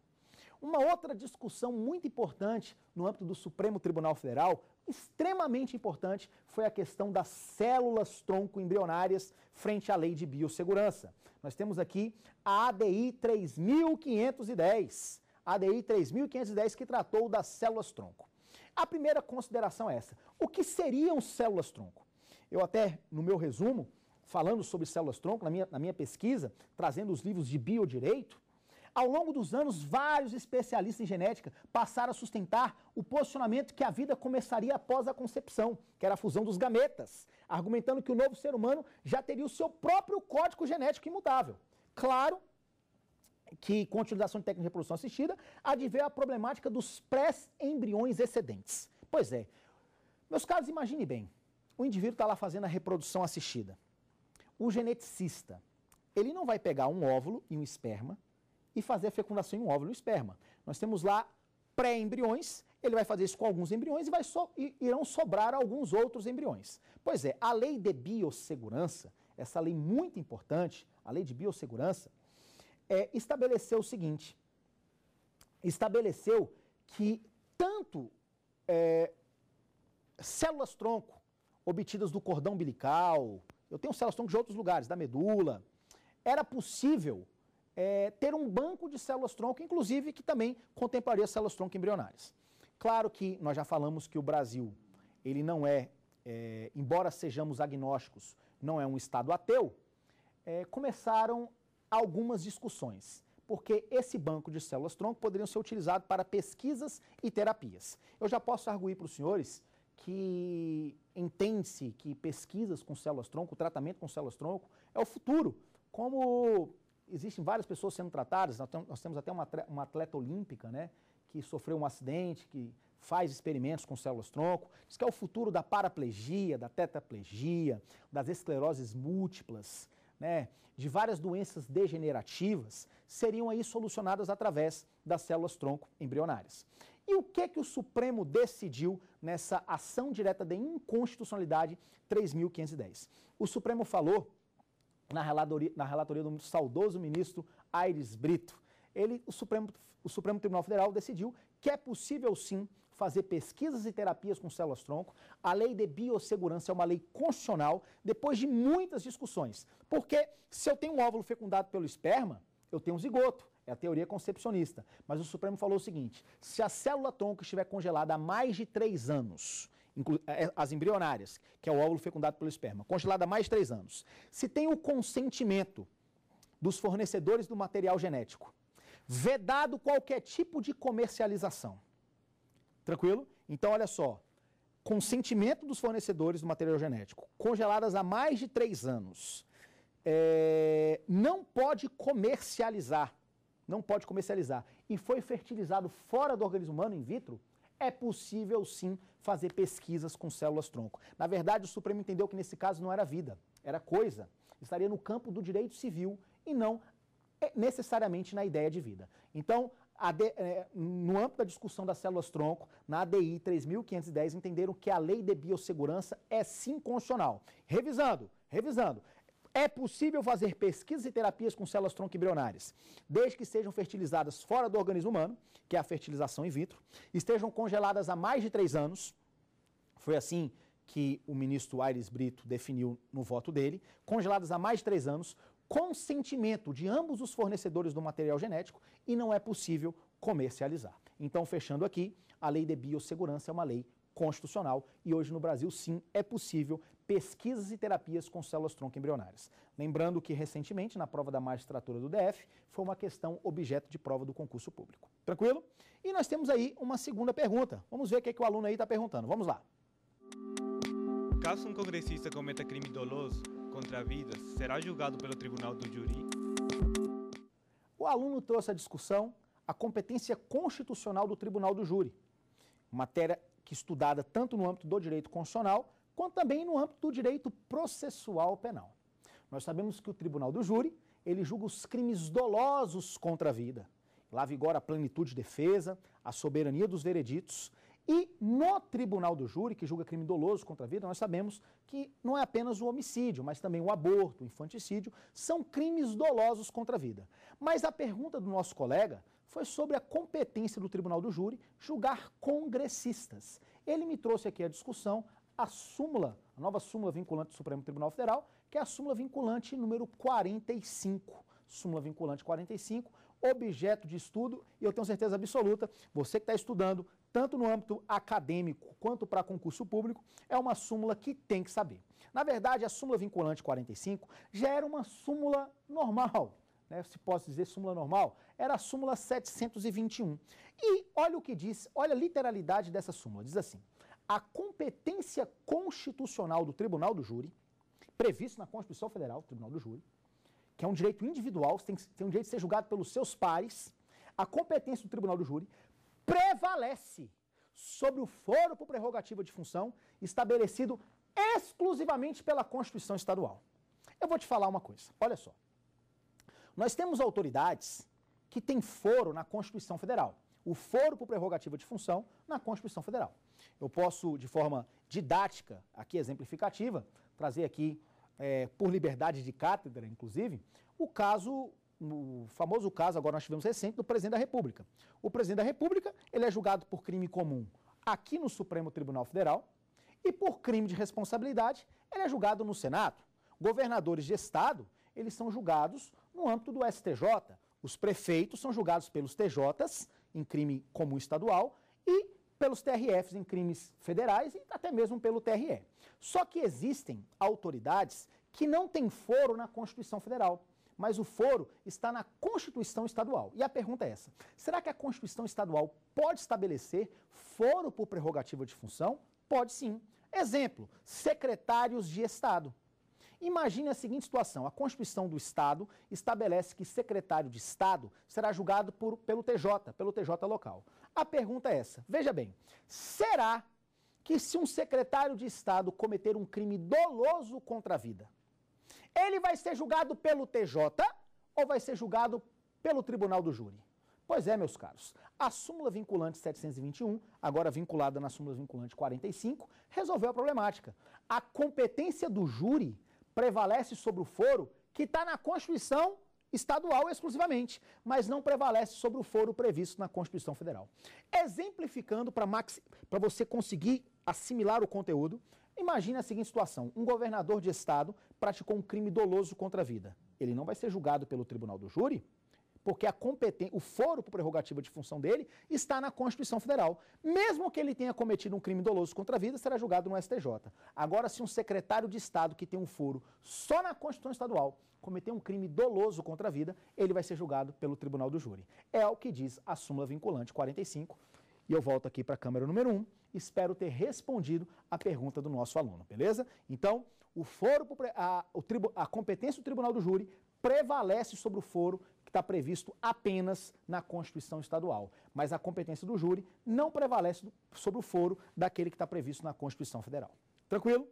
Uma outra discussão muito importante no âmbito do Supremo Tribunal Federal, extremamente importante, foi a questão das células tronco embrionárias frente à lei de biossegurança. Nós temos aqui a ADI 3510, ADI 3510 que tratou das células tronco. A primeira consideração é essa: o que seriam células tronco? Eu até no meu resumo falando sobre células tronco na minha, na minha pesquisa, trazendo os livros de biodireito, ao longo dos anos, vários especialistas em genética passaram a sustentar o posicionamento que a vida começaria após a concepção, que era a fusão dos gametas, argumentando que o novo ser humano já teria o seu próprio código genético imutável. Claro que, com a utilização de técnica de reprodução assistida, adveio a problemática dos pré-embriões excedentes. Pois é, meus caros, imagine bem, o indivíduo está lá fazendo a reprodução assistida. O geneticista, ele não vai pegar um óvulo e um esperma e fazer a fecundação em um óvulo e esperma. Nós temos lá pré-embriões, ele vai fazer isso com alguns embriões e, vai so, e irão sobrar alguns outros embriões. Pois é, a lei de biossegurança, essa lei muito importante, a lei de biossegurança, é, estabeleceu o seguinte: estabeleceu que tanto é, células-tronco obtidas do cordão umbilical, eu tenho células-tronco de outros lugares, da medula, era possível é, ter um banco de células-tronco, inclusive que também contemplaria células-tronco embrionárias. Claro que nós já falamos que o Brasil, ele não é, é embora sejamos agnósticos, não é um Estado ateu, é, começaram algumas discussões, porque esse banco de células-tronco poderiam ser utilizado para pesquisas e terapias. Eu já posso arguir para os senhores que entende-se que pesquisas com células-tronco, tratamento com células-tronco é o futuro, como existem várias pessoas sendo tratadas, nós temos até uma atleta olímpica, né, que sofreu um acidente, que faz experimentos com células-tronco, diz que é o futuro da paraplegia, da tetraplegia, das escleroses múltiplas, né, de várias doenças degenerativas, seriam aí solucionadas através das células-tronco embrionárias. E o que é que o Supremo decidiu nessa ação direta de inconstitucionalidade 3510? O Supremo falou na relatoria, na relatoria do saudoso ministro Aires Brito. Ele, o, Supremo, o Supremo Tribunal Federal decidiu que é possível sim fazer pesquisas e terapias com células-tronco. A lei de biossegurança é uma lei constitucional depois de muitas discussões. Porque se eu tenho um óvulo fecundado pelo esperma, eu tenho um zigoto. É a teoria concepcionista. Mas o Supremo falou o seguinte: se a célula tronco estiver congelada há mais de três anos é, é, as embrionárias, que é o óvulo fecundado pelo esperma, congelada há mais de três anos, se tem o consentimento dos fornecedores do material genético, vedado qualquer tipo de comercialização. Tranquilo? Então, olha só. Consentimento dos fornecedores do material genético, congeladas há mais de três anos, é, não pode comercializar. Não pode comercializar. E foi fertilizado fora do organismo humano, in vitro, é possível sim fazer pesquisas com células-tronco. Na verdade, o Supremo entendeu que nesse caso não era vida, era coisa. Estaria no campo do direito civil e não eh, necessariamente na ideia de vida. Então, de, eh, no âmbito da discussão das células-tronco, na ADI 3510, entenderam que a lei de biossegurança é sim constitucional. Revisando, revisando, é possível fazer pesquisas e terapias com células tronco embrionárias, desde que sejam fertilizadas fora do organismo humano, que é a fertilização in vitro, estejam congeladas há mais de três anos. Foi assim que o ministro Aires Brito definiu no voto dele, congeladas há mais de três anos, consentimento de ambos os fornecedores do material genético e não é possível comercializar. Então, fechando aqui, a lei de biossegurança é uma lei constitucional e hoje no Brasil, sim, é possível pesquisas e terapias com células-tronco embrionárias. Lembrando que, recentemente, na prova da magistratura do DF, foi uma questão objeto de prova do concurso público. Tranquilo? E nós temos aí uma segunda pergunta. Vamos ver o que, é que o aluno aí está perguntando. Vamos lá. Caso um congressista cometa crime doloso contra a vida, será julgado pelo tribunal do júri? O aluno trouxe à discussão a competência constitucional do tribunal do júri, matéria que estudada tanto no âmbito do direito constitucional quanto também no âmbito do direito processual penal. Nós sabemos que o tribunal do júri, ele julga os crimes dolosos contra a vida. Lá vigora a plenitude de defesa, a soberania dos vereditos. E no tribunal do júri, que julga crime doloso contra a vida, nós sabemos que não é apenas o homicídio, mas também o aborto, o infanticídio, são crimes dolosos contra a vida. Mas a pergunta do nosso colega foi sobre a competência do tribunal do júri julgar congressistas. Ele me trouxe aqui a discussão a súmula, a nova súmula vinculante do Supremo Tribunal Federal, que é a súmula vinculante número 45. Súmula vinculante 45, objeto de estudo, e eu tenho certeza absoluta, você que está estudando, tanto no âmbito acadêmico quanto para concurso público, é uma súmula que tem que saber. Na verdade, a súmula vinculante 45 já era uma súmula normal, né, se posso dizer súmula normal, era a súmula 721. E olha o que diz, olha a literalidade dessa súmula. Diz assim: a competência constitucional do Tribunal do Júri, previsto na Constituição Federal, Tribunal do Júri, que é um direito individual, você tem, tem um direito de ser julgado pelos seus pares, a competência do Tribunal do Júri prevalece sobre o foro por prerrogativa de função estabelecido exclusivamente pela Constituição Estadual. Eu vou te falar uma coisa, olha só. Nós temos autoridades que têm foro na Constituição Federal o foro por prerrogativa de função na Constituição Federal. Eu posso, de forma didática, aqui exemplificativa, trazer aqui, é, por liberdade de cátedra, inclusive, o caso, o famoso caso, agora nós tivemos recente, do presidente da República. O presidente da República, ele é julgado por crime comum aqui no Supremo Tribunal Federal e por crime de responsabilidade, ele é julgado no Senado. Governadores de Estado, eles são julgados no âmbito do STJ. Os prefeitos são julgados pelos TJs em crime comum estadual e pelos TRFs em crimes federais e até mesmo pelo TRE. Só que existem autoridades que não têm foro na Constituição Federal, mas o foro está na Constituição Estadual. E a pergunta é essa: será que a Constituição Estadual pode estabelecer foro por prerrogativa de função? Pode sim. Exemplo: secretários de Estado. Imagine a seguinte situação: a Constituição do Estado estabelece que secretário de Estado será julgado por, pelo TJ, pelo TJ local. A pergunta é essa: veja bem, será que se um secretário de Estado cometer um crime doloso contra a vida, ele vai ser julgado pelo TJ ou vai ser julgado pelo Tribunal do Júri? Pois é, meus caros. A súmula vinculante 721, agora vinculada na súmula vinculante 45, resolveu a problemática. A competência do júri prevalece sobre o foro que está na Constituição estadual exclusivamente, mas não prevalece sobre o foro previsto na Constituição Federal. Exemplificando para maxi... você conseguir assimilar o conteúdo, imagine a seguinte situação: um governador de estado praticou um crime doloso contra a vida. Ele não vai ser julgado pelo tribunal do júri, porque a competência, o foro por prerrogativa de função dele está na Constituição Federal. Mesmo que ele tenha cometido um crime doloso contra a vida, será julgado no STJ. Agora, se um secretário de Estado que tem um foro só na Constituição Estadual cometer um crime doloso contra a vida, ele vai ser julgado pelo Tribunal do Júri. É o que diz a súmula vinculante 45. E eu volto aqui para a câmera número 1. Espero ter respondido a pergunta do nosso aluno, beleza? Então, o foro, a, o a competência do Tribunal do Júri prevalece sobre o foro que está previsto apenas na Constituição Estadual. Mas a competência do júri não prevalece sobre o foro daquele que está previsto na Constituição Federal. Tranquilo?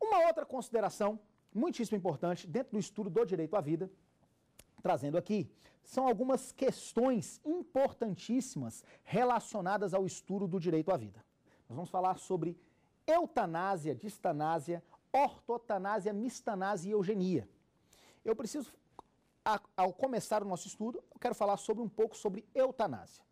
Uma outra consideração muitíssimo importante dentro do estudo do direito à vida, trazendo aqui, são algumas questões importantíssimas relacionadas ao estudo do direito à vida. Nós vamos falar sobre eutanásia, distanásia, ortotanásia, mistanásia e eugenia. Eu preciso a, ao começar o nosso estudo, eu quero falar sobre um pouco sobre eutanásia.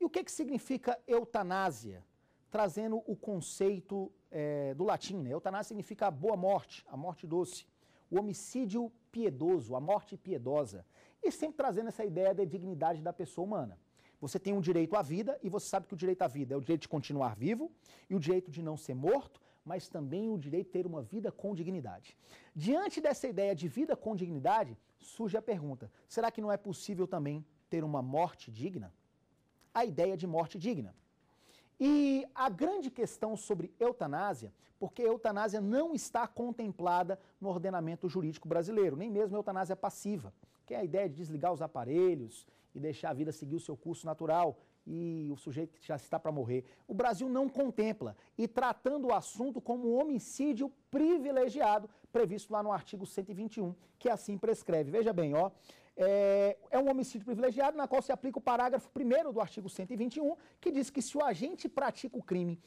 E o que, que significa eutanásia? Trazendo o conceito é, do latim, né? Eutanásia significa a boa morte, a morte doce, o homicídio piedoso, a morte piedosa. E sempre trazendo essa ideia da dignidade da pessoa humana. Você tem um direito à vida e você sabe que o direito à vida é o direito de continuar vivo e o direito de não ser morto, mas também o direito de ter uma vida com dignidade. Diante dessa ideia de vida com dignidade, surge a pergunta: será que não é possível também ter uma morte digna? A ideia de morte digna. E a grande questão sobre eutanásia, porque eutanásia não está contemplada no ordenamento jurídico brasileiro, nem mesmo eutanásia passiva, que é a ideia de desligar os aparelhos e deixar a vida seguir o seu curso natural e o sujeito que já está para morrer. O Brasil não contempla e tratando o assunto como um homicídio privilegiado previsto lá no artigo 121, que assim prescreve. Veja bem, ó, é, é, um homicídio privilegiado na qual se aplica o parágrafo 1 do artigo 121, que diz que se o agente pratica o crime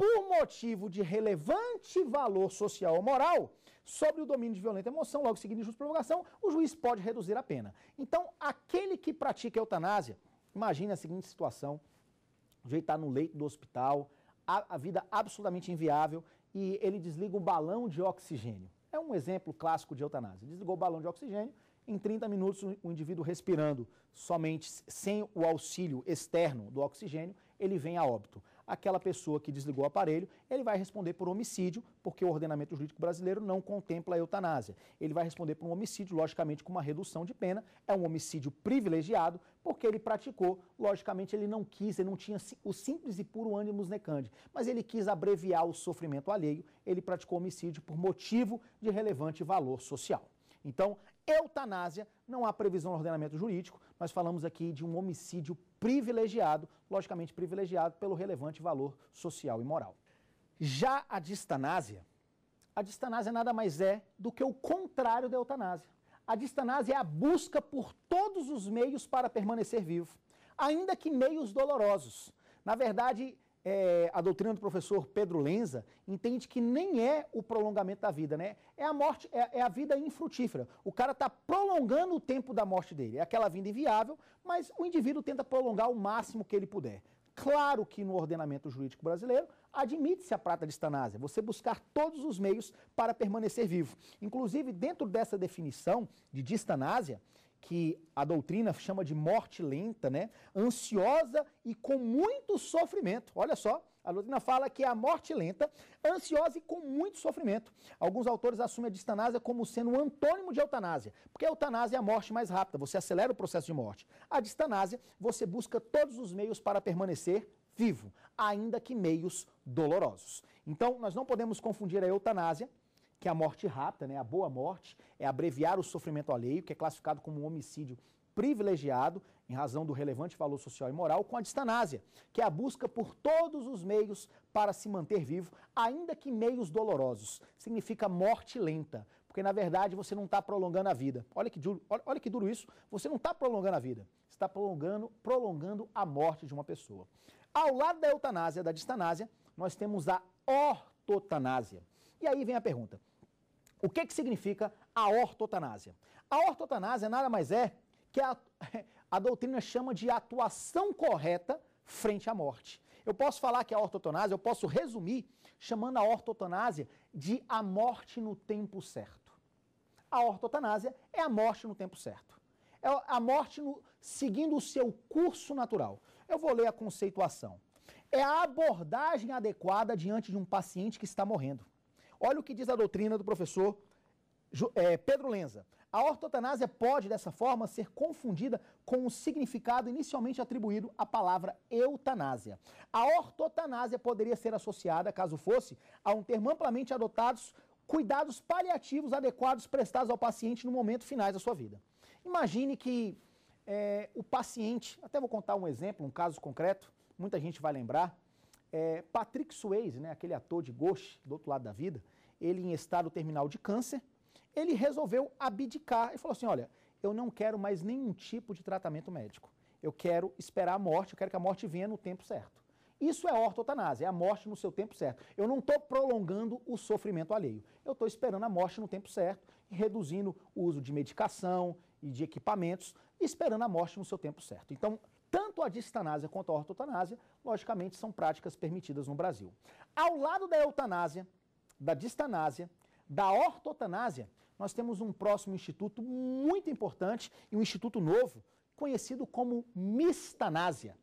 por motivo de relevante valor social ou moral sobre o domínio de violenta emoção, logo seguindo justa provocação, o juiz pode reduzir a pena. Então, aquele que pratica eutanásia, imagine a seguinte situação, o jeito está no leito do hospital, a, a vida absolutamente inviável, e ele desliga o balão de oxigênio. É um exemplo clássico de eutanásia. Desligou o balão de oxigênio, em 30 minutos o indivíduo respirando somente sem o auxílio externo do oxigênio, ele vem a óbito aquela pessoa que desligou o aparelho, ele vai responder por homicídio, porque o ordenamento jurídico brasileiro não contempla a eutanásia. Ele vai responder por um homicídio, logicamente, com uma redução de pena. É um homicídio privilegiado, porque ele praticou, logicamente, ele não quis, ele não tinha o simples e puro ânimo necandi, mas ele quis abreviar o sofrimento alheio, ele praticou homicídio por motivo de relevante valor social. Então, Eutanásia, não há previsão no ordenamento jurídico, nós falamos aqui de um homicídio privilegiado, logicamente privilegiado pelo relevante valor social e moral. Já a distanásia, a distanásia nada mais é do que o contrário da eutanásia. A distanásia é a busca por todos os meios para permanecer vivo, ainda que meios dolorosos. Na verdade, é, a doutrina do professor Pedro Lenza entende que nem é o prolongamento da vida, né? É a morte, é, é a vida infrutífera. O cara está prolongando o tempo da morte dele. É aquela vida inviável, mas o indivíduo tenta prolongar o máximo que ele puder. Claro que no ordenamento jurídico brasileiro admite-se a prata de estanásia, você buscar todos os meios para permanecer vivo. Inclusive, dentro dessa definição de distanásia, de que a doutrina chama de morte lenta, né? Ansiosa e com muito sofrimento. Olha só, a doutrina fala que é a morte lenta, ansiosa e com muito sofrimento. Alguns autores assumem a distanásia como sendo o um antônimo de eutanásia, porque a eutanásia é a morte mais rápida, você acelera o processo de morte. A distanásia, você busca todos os meios para permanecer vivo, ainda que meios dolorosos. Então, nós não podemos confundir a eutanásia que é a morte rápida, né, a boa morte, é abreviar o sofrimento alheio, que é classificado como um homicídio privilegiado em razão do relevante valor social e moral, com a distanásia, que é a busca por todos os meios para se manter vivo, ainda que meios dolorosos. Significa morte lenta, porque na verdade você não está prolongando a vida. Olha que, duro, olha que duro isso, você não está prolongando a vida, você está prolongando, prolongando a morte de uma pessoa. Ao lado da eutanásia, da distanásia, nós temos a ortotanásia e aí vem a pergunta: o que, que significa a ortotanásia? A ortotanásia nada mais é que a, a doutrina chama de atuação correta frente à morte. Eu posso falar que a ortotanásia, eu posso resumir chamando a ortotanásia de a morte no tempo certo. A ortotanásia é a morte no tempo certo. É a morte no, seguindo o seu curso natural. Eu vou ler a conceituação. É a abordagem adequada diante de um paciente que está morrendo. Olha o que diz a doutrina do professor é, Pedro Lenza. A ortotanásia pode, dessa forma, ser confundida com o significado inicialmente atribuído à palavra eutanásia. A ortotanásia poderia ser associada, caso fosse, a um termo amplamente adotados cuidados paliativos adequados prestados ao paciente no momento finais da sua vida. Imagine que é, o paciente, até vou contar um exemplo, um caso concreto, muita gente vai lembrar, é, Patrick Swayze, né, aquele ator de Ghost, do outro lado da vida, ele em estado terminal de câncer, ele resolveu abdicar e falou assim, olha, eu não quero mais nenhum tipo de tratamento médico. Eu quero esperar a morte, eu quero que a morte venha no tempo certo. Isso é ortotanásia, é a morte no seu tempo certo. Eu não estou prolongando o sofrimento alheio. Eu estou esperando a morte no tempo certo, reduzindo o uso de medicação e de equipamentos, esperando a morte no seu tempo certo. Então, tanto a distanásia quanto a ortotanásia, logicamente, são práticas permitidas no Brasil. Ao lado da eutanásia, da distanásia, da ortotanásia, nós temos um próximo instituto muito importante e um instituto novo, conhecido como mistanásia.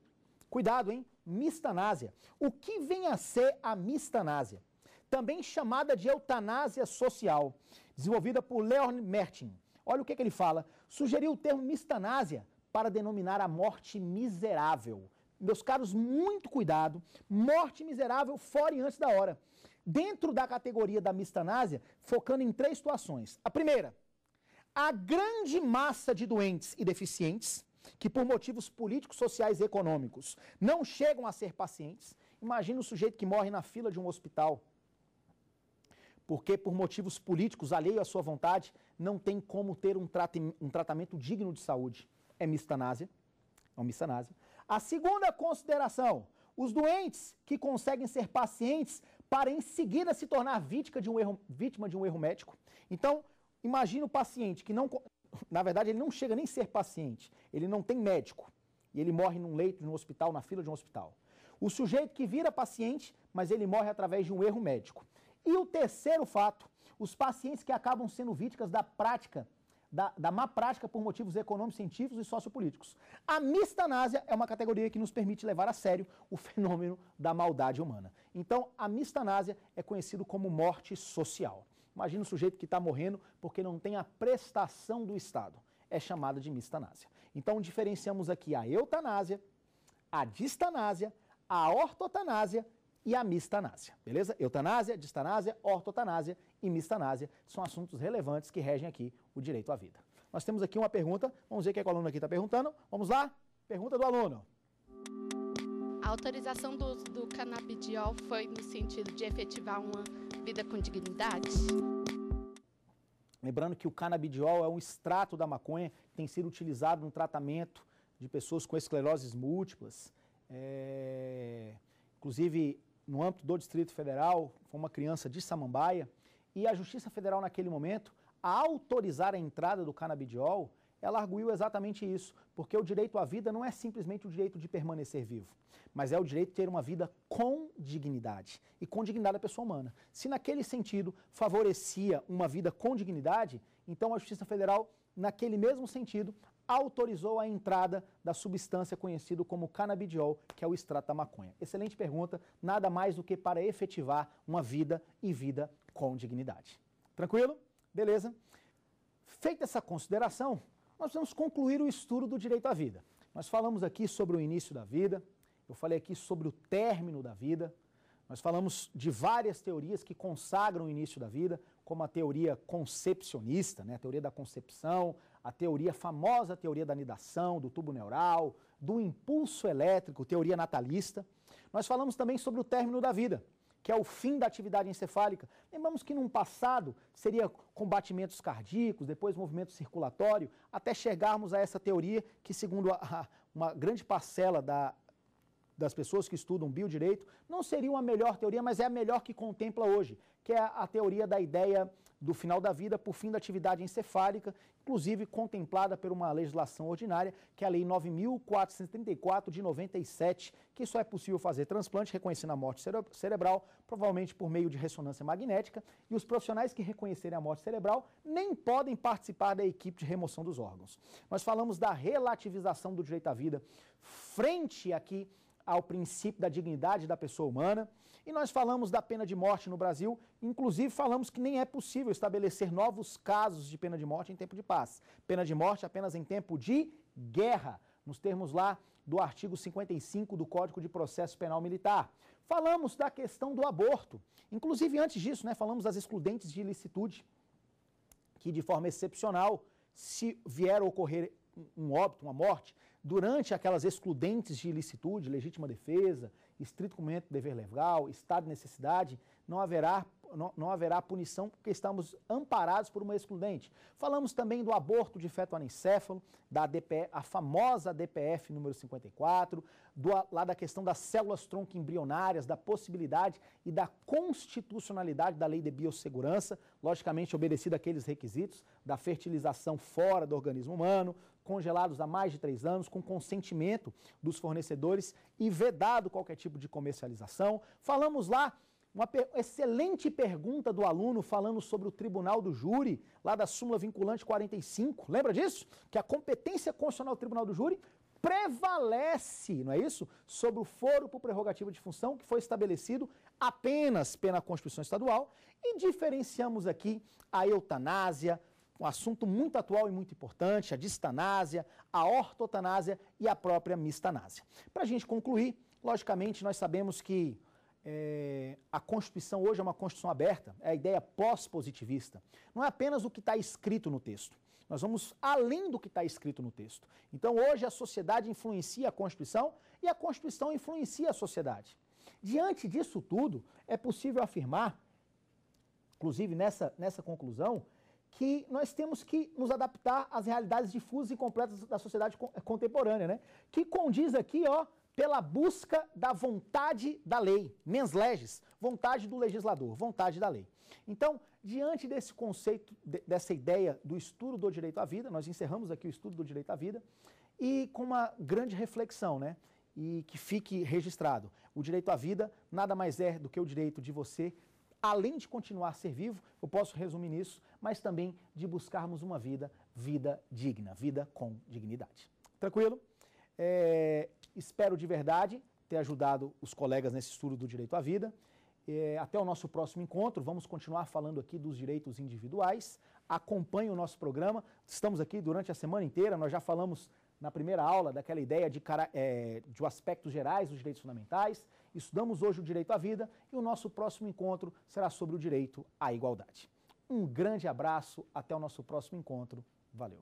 Cuidado, hein? Mistanásia. O que vem a ser a mistanásia? Também chamada de eutanásia social, desenvolvida por Leon Mertin. Olha o que, é que ele fala. Sugeriu o termo mistanásia para denominar a morte miserável. Meus caros, muito cuidado. Morte miserável fora e antes da hora. Dentro da categoria da mistanásia, focando em três situações. A primeira, a grande massa de doentes e deficientes que por motivos políticos, sociais e econômicos não chegam a ser pacientes. Imagina o sujeito que morre na fila de um hospital, porque por motivos políticos, alheio à sua vontade, não tem como ter um, tratamento digno de saúde é mistanásia. É uma mistanásia. A segunda consideração, os doentes que conseguem ser pacientes para em seguida se tornar vítima de um erro, vítima de um erro médico. Então, imagine o paciente que não. Na verdade, ele não chega nem a ser paciente, ele não tem médico. E ele morre num leito, num hospital, na fila de um hospital. O sujeito que vira paciente, mas ele morre através de um erro médico. E o terceiro fato, os pacientes que acabam sendo vítimas da prática da, da má prática por motivos econômicos, científicos e sociopolíticos. A mistanásia é uma categoria que nos permite levar a sério o fenômeno da maldade humana. Então, a mistanásia é conhecido como morte social. Imagina o sujeito que está morrendo porque não tem a prestação do Estado. É chamada de mistanásia. Então, diferenciamos aqui a eutanásia, a distanásia, a ortotanásia e a mistanásia. Beleza? Eutanásia, distanásia, ortotanásia e mistanásia são assuntos relevantes que regem aqui o direito à vida. Nós temos aqui uma pergunta, vamos ver o que, é que o aluno aqui está perguntando. Vamos lá? Pergunta do aluno. A autorização do uso do canabidiol foi no sentido de efetivar uma vida com dignidade? Lembrando que o canabidiol é um extrato da maconha que tem sido utilizado no tratamento de pessoas com escleroses múltiplas. É... Inclusive, no âmbito do Distrito Federal, foi uma criança de Samambaia e a Justiça Federal naquele momento, a autorizar a entrada do canabidiol, ela arguiu exatamente isso, porque o direito à vida não é simplesmente o direito de permanecer vivo, mas é o direito de ter uma vida com dignidade e com dignidade da pessoa humana. Se naquele sentido favorecia uma vida com dignidade, então a Justiça Federal, naquele mesmo sentido, autorizou a entrada da substância conhecida como canabidiol, que é o extrato da maconha? Excelente pergunta, nada mais do que para efetivar uma vida e vida com dignidade. Tranquilo? Beleza? Feita essa consideração, nós vamos concluir o estudo do direito à vida. Nós falamos aqui sobre o início da vida, eu falei aqui sobre o término da vida, nós falamos de várias teorias que consagram o início da vida, como a teoria concepcionista, né, a teoria da concepção, a teoria a famosa, teoria da anidação, do tubo neural, do impulso elétrico, teoria natalista. Nós falamos também sobre o término da vida, que é o fim da atividade encefálica. Lembramos que num passado seria combatimentos cardíacos, depois movimento circulatório, até chegarmos a essa teoria que, segundo a, a, uma grande parcela da, das pessoas que estudam biodireito, não seria uma melhor teoria, mas é a melhor que contempla hoje, que é a teoria da ideia do final da vida por fim da atividade encefálica, inclusive contemplada por uma legislação ordinária, que é a Lei 9.434 de 97, que só é possível fazer transplante reconhecendo a morte cere cerebral, provavelmente por meio de ressonância magnética, e os profissionais que reconhecerem a morte cerebral nem podem participar da equipe de remoção dos órgãos. Nós falamos da relativização do direito à vida frente aqui ao princípio da dignidade da pessoa humana. E nós falamos da pena de morte no Brasil, inclusive falamos que nem é possível estabelecer novos casos de pena de morte em tempo de paz. Pena de morte apenas em tempo de guerra, nos termos lá do artigo 55 do Código de Processo Penal Militar. Falamos da questão do aborto. Inclusive, antes disso, né, falamos das excludentes de ilicitude, que de forma excepcional, se vier a ocorrer um óbito, uma morte, durante aquelas excludentes de ilicitude, legítima defesa, estrito cumprimento do dever legal, estado de necessidade, não haverá, não, não haverá punição porque estamos amparados por uma excludente. Falamos também do aborto de feto anencefalo, da a famosa DPF número 54, do, lá da questão das células tronco embrionárias, da possibilidade e da constitucionalidade da lei de biossegurança, logicamente obedecido aqueles requisitos da fertilização fora do organismo humano, congelados há mais de três anos, com consentimento dos fornecedores e vedado qualquer tipo de comercialização. Falamos lá uma excelente pergunta do aluno falando sobre o tribunal do júri, lá da súmula vinculante 45. Lembra disso? Que a competência constitucional do tribunal do júri prevalece, não é isso? Sobre o foro por prerrogativa de função que foi estabelecido apenas pela Constituição Estadual. E diferenciamos aqui a eutanásia, um assunto muito atual e muito importante, a distanásia, a ortotanásia e a própria mistanásia. Para a gente concluir, logicamente nós sabemos que é, a Constituição hoje é uma Constituição aberta, é a ideia pós-positivista. Não é apenas o que está escrito no texto. Nós vamos além do que está escrito no texto. Então, hoje, a sociedade influencia a Constituição e a Constituição influencia a sociedade. Diante disso tudo, é possível afirmar, inclusive nessa, nessa conclusão, que nós temos que nos adaptar às realidades difusas e completas da sociedade contemporânea, né? Que condiz aqui, ó, pela busca da vontade da lei, mens leges, vontade do legislador, vontade da lei. Então, diante desse conceito, dessa ideia do estudo do direito à vida, nós encerramos aqui o estudo do direito à vida e com uma grande reflexão, né? E que fique registrado. O direito à vida nada mais é do que o direito de você, além de continuar a ser vivo, eu posso resumir nisso, mas também de buscarmos uma vida, vida digna, vida com dignidade. Tranquilo? É, Espero de verdade ter ajudado os colegas nesse estudo do direito à vida. É, até o nosso próximo encontro. Vamos continuar falando aqui dos direitos individuais. Acompanhe o nosso programa. Estamos aqui durante a semana inteira. Nós já falamos na primeira aula daquela ideia de, é, de aspectos gerais dos direitos fundamentais. Estudamos hoje o direito à vida e o nosso próximo encontro será sobre o direito à igualdade. Um grande abraço. Até o nosso próximo encontro. Valeu.